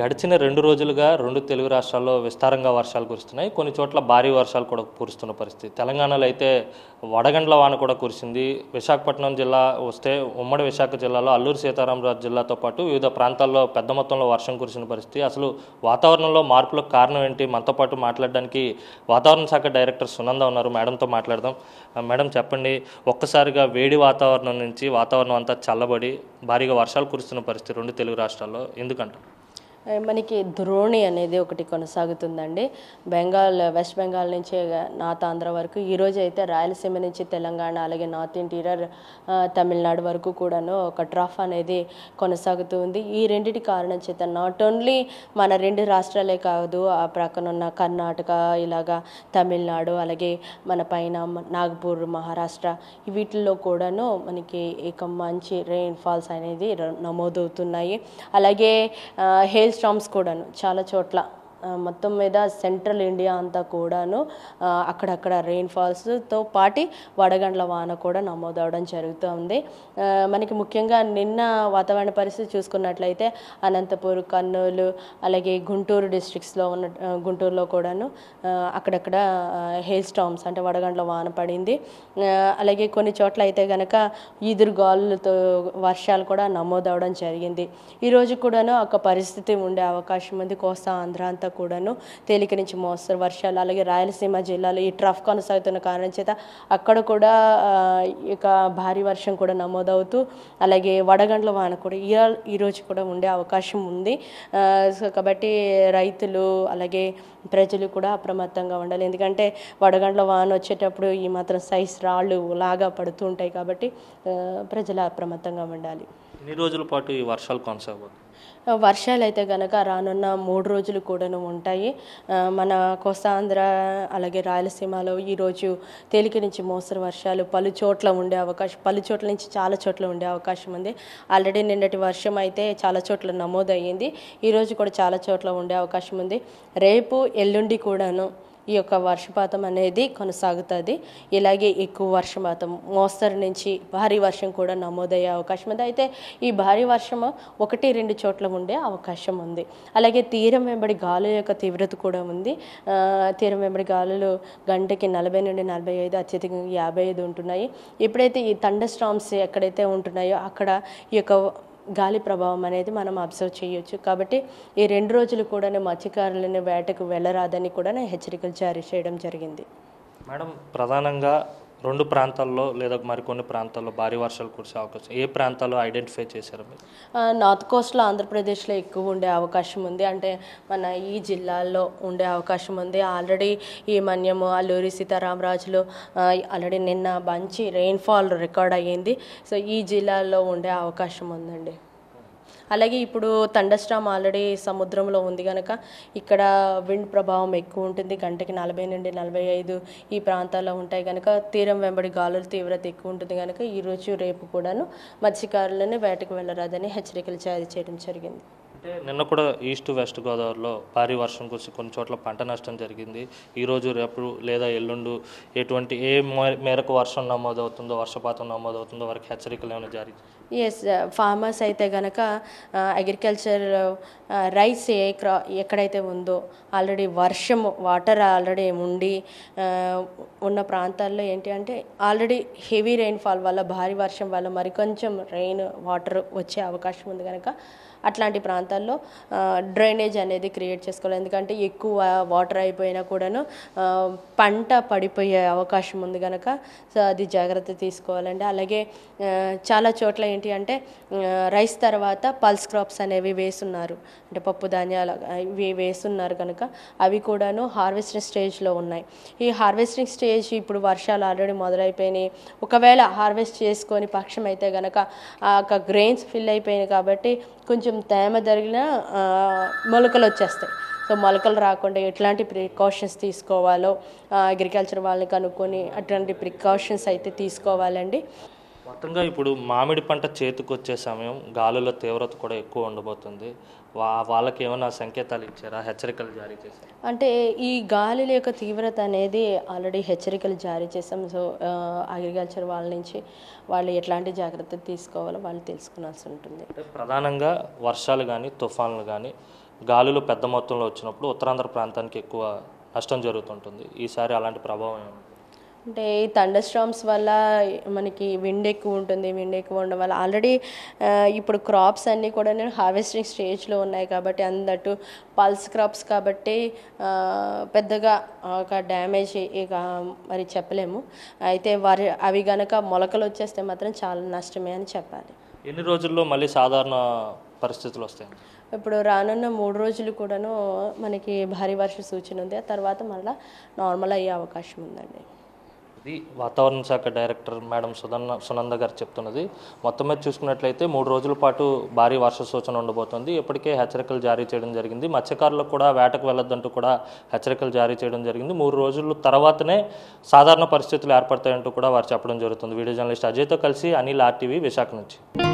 గడిచిన రెండు రోజులుగా రెండు తెలుగు రాష్ట్రాల్లో విస్తారంగా వర్షాలు కురుస్తున్నాయి కొన్ని చోట్ల భారీ వర్షాలు కూడా కురుస్తున్న పరిస్థితి తెలంగాణలో అయితే వడగండ్ల వాన కూడా కురిసింది విశాఖపట్నం జిల్లా వస్తే ఉమ్మడి విశాఖ జిల్లాలో అల్లూరు సీతారామరాజు జిల్లాతో పాటు వివిధ ప్రాంతాల్లో పెద్ద మొత్తంలో వర్షం కురిసిన పరిస్థితి అసలు వాతావరణంలో మార్పులకు కారణం ఏంటి మనతో పాటు మాట్లాడడానికి వాతావరణ శాఖ డైరెక్టర్ సునంద ఉన్నారు మేడంతో మాట్లాడదాం మేడం చెప్పండి ఒక్కసారిగా వేడి వాతావరణం నుంచి వాతావరణం అంతా చల్లబడి భారీగా వర్షాలు కురుస్తున్న పరిస్థితి రెండు తెలుగు రాష్ట్రాల్లో ఎందుకంటారు మనకి ద్రోణి అనేది ఒకటి కొనసాగుతుందండి బెంగాల్ వెస్ట్ బెంగాల్ నుంచి నార్త్ ఆంధ్ర వరకు ఈరోజు అయితే రాయలసీమ నుంచి తెలంగాణ అలాగే నార్త్ ఇంటీరియర్ తమిళనాడు వరకు కూడాను ఒక ట్రఫ్ అనేది కొనసాగుతూ ఉంది ఈ రెండింటి కారణం చేత నాట్ ఓన్లీ మన రెండు రాష్ట్రాలే కాదు ఆ ప్రక్కన ఉన్న కర్ణాటక ఇలాగా తమిళనాడు అలాగే మన పైన నాగపూర్ మహారాష్ట్ర వీటిల్లో కూడాను మనకి ఇక మంచి రెయిన్ ఫాల్స్ అనేది నమోదవుతున్నాయి అలాగే హేల్ స్టామ్స్ కూడాను చాలా చోట్ల మొత్తం మీద సెంట్రల్ ఇండియా అంతా కూడాను అక్కడక్కడ రెయిన్ఫాల్స్తో పాటి వడగండ్ల వాన కూడా నమోదవడం జరుగుతుంది మనకి ముఖ్యంగా నిన్న వాతావరణ పరిస్థితి చూసుకున్నట్లయితే అనంతపూర్ కర్నూలు అలాగే గుంటూరు డిస్ట్రిక్ట్స్లో ఉన్న గుంటూరులో కూడాను అక్కడక్కడ హెయిల్ స్టామ్స్ అంటే వడగండ్ల వాన పడింది అలాగే కొన్ని చోట్ల అయితే కనుక ఈదురుగాలులతో వర్షాలు కూడా నమోదవడం జరిగింది ఈరోజు కూడాను ఒక పరిస్థితి ఉండే అవకాశం ఉంది కోస్తా ఆంధ్ర అంతా అంతా కూడాను తేలిక నుంచి మోస్తారు వర్షాలు అలాగే రాయలసీమ జిల్లాలో ఈ ట్రఫ్ కొనసాగుతున్న కారణం చేత అక్కడ కూడా ఇక భారీ వర్షం కూడా నమోదవుతూ అలాగే వడగండ్ల వాన కూడా ఈ ఈరోజు కూడా ఉండే అవకాశం ఉంది కాబట్టి రైతులు అలాగే ప్రజలు కూడా అప్రమత్తంగా ఉండాలి ఎందుకంటే వడగండ్ల వాన వచ్చేటప్పుడు ఈ మాత్రం సైజ్ రాళ్ళు లాగా పడుతూ ఉంటాయి కాబట్టి ప్రజలు అప్రమత్తంగా ఉండాలి ఎన్ని రోజుల పాటు ఈ వర్షాలు కొనసాగుతుంది వర్షాలు అయితే గనక రానున్న మూడు రోజులు కూడాను ఉంటాయి మన కోస్తాంధ్ర అలాగే రాయలసీమలో ఈరోజు తేలిక నుంచి మోస్తరు వర్షాలు పలు చోట్ల ఉండే అవకాశం పలు చోట్ల నుంచి చాలా చోట్ల ఉండే అవకాశం ఉంది ఆల్రెడీ నిన్నటి వర్షం అయితే చాలా చోట్ల నమోదయ్యింది ఈరోజు కూడా చాలా చోట్ల ఉండే అవకాశం ఉంది రేపు ఎల్లుండి కూడాను ఈ యొక్క వర్షపాతం అనేది కొనసాగుతుంది ఇలాగే ఎక్కువ వర్షపాతం మోస్తరు నుంచి భారీ వర్షం కూడా నమోదయ్యే అవకాశం ఉంది అయితే ఈ భారీ వర్షము ఒకటి రెండు చోట్ల ఉండే అవకాశం ఉంది అలాగే తీరం వెంబడి గాలుల యొక్క తీవ్రత కూడా ఉంది తీరం వెంబడి గాలులు గంటకి నలభై నుండి నలభై ఐదు అత్యధికంగా యాభై ఐదు ఉంటున్నాయి ఎప్పుడైతే ఈ తండ స్టామ్స్ ఎక్కడైతే ఉంటున్నాయో అక్కడ ఈ యొక్క గాలి ప్రభావం అనేది మనం అబ్జర్వ్ చేయొచ్చు కాబట్టి ఈ రెండు రోజులు కూడా మత్స్యకారులను వేటకు వెళ్ళరాదని కూడా హెచ్చరికలు జారీ చేయడం జరిగింది మేడం ప్రధానంగా రెండు ప్రాంతాల్లో లేదా మరికొన్ని ప్రాంతాల్లో భారీ వర్షాలు కురిసే అవకాశం ఏ ప్రాంతాల్లో ఐడెంటిఫై చేశారు నార్త్ కోస్ట్లో ఆంధ్రప్రదేశ్లో ఎక్కువ ఉండే అవకాశం ఉంది అంటే మన ఈ జిల్లాల్లో ఉండే అవకాశం ఉంది ఆల్రెడీ ఈ మన్యము అల్లూరి సీతారామరాజులు ఆల్రెడీ నిన్న మంచి రెయిన్ఫాల్ రికార్డ్ అయ్యింది సో ఈ జిల్లాల్లో ఉండే అవకాశం ఉందండి అలాగే ఇప్పుడు తండస్ట్రామ్ ఆల్రెడీ సముద్రంలో ఉంది కనుక ఇక్కడ విండ్ ప్రభావం ఎక్కువ ఉంటుంది గంటకి నలభై నుండి నలభై ఐదు ఈ ప్రాంతాల్లో ఉంటాయి కనుక తీరం వెంబడి గాలుల తీవ్రత ఎక్కువ ఉంటుంది కనుక ఈరోజు రేపు కూడాను మత్స్యకారులను వేటకు వెళ్ళరాదని హెచ్చరికలు జారీ చేయడం జరిగింది అంటే నిన్న కూడా ఈస్ట్ వెస్ట్ గోదావరిలో భారీ వర్షం కురిసి కొన్ని చోట్ల పంట నష్టం జరిగింది ఈరోజు రేపు లేదా ఎల్లుండు ఎటువంటి ఏ మేరకు వర్షం నమోదవుతుందో వర్షపాతం నమోదవుతుందో వారికి హెచ్చరికలు ఏమైనా జారీ ఎస్ ఫార్మర్స్ uh, అయితే గనక agriculture uh, rice uh, acre ఎక్కడైతే ఉందో ఆల్రెడీ వర్షం వాటర్ ఆల్రెడీ ఉండి ఉన్న ప్రాంతాల్లో ఏంటి అంటే ఆల్రెడీ హెవీ రెయిన్ఫాల్ వల్ల భారీ వర్షం వల్ల మరికొంచెం రెయిన్ వాటర్ వచ్చే అవకాశం ఉంది కనుక అట్లాంటి ప్రాంతం ప్రాంతాల్లో డ్రైనేజ్ అనేది క్రియేట్ చేసుకోవాలి ఎందుకంటే ఎక్కువ వాటర్ అయిపోయినా కూడాను పంట పడిపోయే అవకాశం ఉంది కనుక సో అది జాగ్రత్త తీసుకోవాలండి అలాగే చాలా చోట్ల ఏంటి అంటే రైస్ తర్వాత పల్స్ క్రాప్స్ అనేవి వేస్తున్నారు అంటే పప్పు ధాన్యాలు ఇవి వేస్తున్నారు కనుక అవి కూడాను హార్వెస్టింగ్ స్టేజ్లో ఉన్నాయి ఈ హార్వెస్టింగ్ స్టేజ్ ఇప్పుడు వర్షాలు ఆల్రెడీ మొదలైపోయినాయి ఒకవేళ హార్వెస్ట్ చేసుకొని పక్షం అయితే కనుక ఆ యొక్క గ్రెయిన్స్ ఫిల్ అయిపోయినాయి కాబట్టి కొంచెం తేమ జరిగిన మొలకలు వచ్చేస్తాయి సో మొలకలు రాకుండా ఎట్లాంటి ప్రికాషన్స్ తీసుకోవాలో అగ్రికల్చర్ వాళ్ళని కనుక్కొని అటువంటి ప్రికాషన్స్ అయితే తీసుకోవాలండి మొత్తంగా ఇప్పుడు మామిడి పంట చేతికి వచ్చే సమయం గాలుల తీవ్రత కూడా ఎక్కువ ఉండబోతుంది వా వాళ్ళకి ఏమైనా సంకేతాలు ఇచ్చారా హెచ్చరికలు జారీ చేశారు అంటే ఈ గాలుల యొక్క తీవ్రత అనేది ఆల్రెడీ హెచ్చరికలు జారీ చేసాం సో అగ్రికల్చర్ వాళ్ళ నుంచి వాళ్ళు ఎట్లాంటి జాగ్రత్తలు తీసుకోవాలో వాళ్ళు తెలుసుకోవాల్సి ఉంటుంది ప్రధానంగా వర్షాలు కానీ తుఫాన్లు కానీ గాలులు పెద్ద మొత్తంలో వచ్చినప్పుడు ఉత్తరాంధ్ర ప్రాంతానికి ఎక్కువ నష్టం జరుగుతుంటుంది ఈసారి అలాంటి ప్రభావం ఏమి అంటే ఈ థండర్ స్టామ్స్ వల్ల మనకి విండ్ ఎక్కువ ఉంటుంది విండ్ ఎక్కువ ఉండడం వల్ల ఆల్రెడీ ఇప్పుడు క్రాప్స్ అన్నీ కూడా నేను హార్వెస్టింగ్ స్టేజ్లో ఉన్నాయి కాబట్టి అందట్టు పల్స్ క్రాప్స్ కాబట్టి పెద్దగా ఒక డ్యామేజ్ ఇక మరి చెప్పలేము అయితే వారి అవి గనక మొలకలు వచ్చేస్తే మాత్రం చాలా నష్టమే అని చెప్పాలి ఎన్ని రోజుల్లో మళ్ళీ సాధారణ పరిస్థితులు వస్తాయి ఇప్పుడు రానున్న మూడు రోజులు కూడాను మనకి భారీ వర్ష సూచన ఉంది ఆ తర్వాత మళ్ళీ నార్మల్ అయ్యే అవకాశం ఉందండి ఇది వాతావరణ శాఖ డైరెక్టర్ మేడం సుధన్న సునంద గారు చెప్తున్నది మొత్తం మీద చూసుకున్నట్లయితే మూడు రోజుల పాటు భారీ వర్ష సూచన ఉండబోతోంది ఇప్పటికే హెచ్చరికలు జారీ చేయడం జరిగింది మత్స్యకారులకు కూడా వేటకు వెళ్ళొద్దంటూ కూడా హెచ్చరికలు జారీ చేయడం జరిగింది మూడు రోజుల తర్వాతనే సాధారణ పరిస్థితులు ఏర్పడతాయంటూ కూడా వారు చెప్పడం జరుగుతుంది వీడియో జర్నలిస్ట్ అజయ్తో కలిసి అనిల్ ఆర్టీవీ విశాఖ నుంచి